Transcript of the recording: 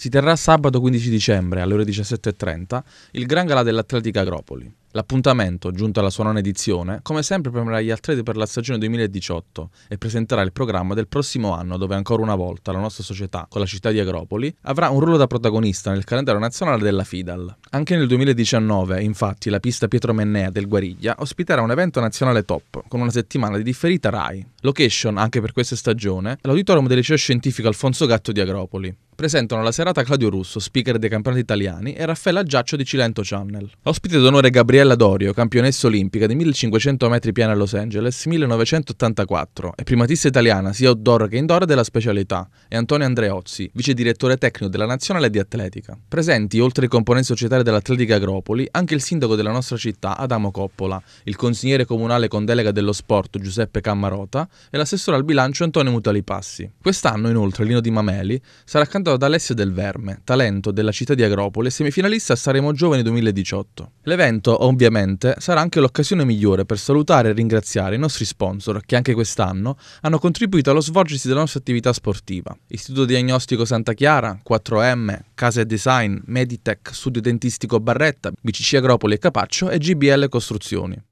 Si terrà sabato 15 dicembre alle ore 17.30 il Gran Gala dell'Atletica Agropoli. L'appuntamento, giunto alla sua nona edizione, come sempre premerà gli atleti per la stagione 2018 e presenterà il programma del prossimo anno dove ancora una volta la nostra società, con la città di Agropoli, avrà un ruolo da protagonista nel calendario nazionale della FIDAL. Anche nel 2019, infatti, la pista Pietro Mennea del Guariglia ospiterà un evento nazionale top, con una settimana di differita RAI. Location, anche per questa stagione, l'auditorium del liceo scientifico Alfonso Gatto di Agropoli, presentano la serata Claudio Russo, speaker dei campionati italiani, e Raffaella Giaccio di Cilento Channel. Ospite d'onore Gabriele Gabriella Dorio, campionessa olimpica di 1500 metri piena a Los Angeles 1984 e primatista italiana sia outdoor che indoor della specialità, e Antonio Andreozzi, vice direttore tecnico della Nazionale di Atletica. Presenti, oltre ai componenti societari dell'Atletica Agropoli, anche il sindaco della nostra città, Adamo Coppola, il consigliere comunale con delega dello sport, Giuseppe Cammarota, e l'assessore al bilancio, Antonio Mutalipassi. Quest'anno, inoltre, Lino Di Mameli sarà accanto ad Alessia Del Verme, talento della città di Agropoli e semifinalista a Saremo Giovani 2018. L'evento, ovviamente, sarà anche l'occasione migliore per salutare e ringraziare i nostri sponsor che anche quest'anno hanno contribuito allo svolgersi della nostra attività sportiva. Istituto Diagnostico Santa Chiara, 4M, Case Design, Meditech, Studio Dentistico Barretta, BCC Agropoli e Capaccio e GBL Costruzioni.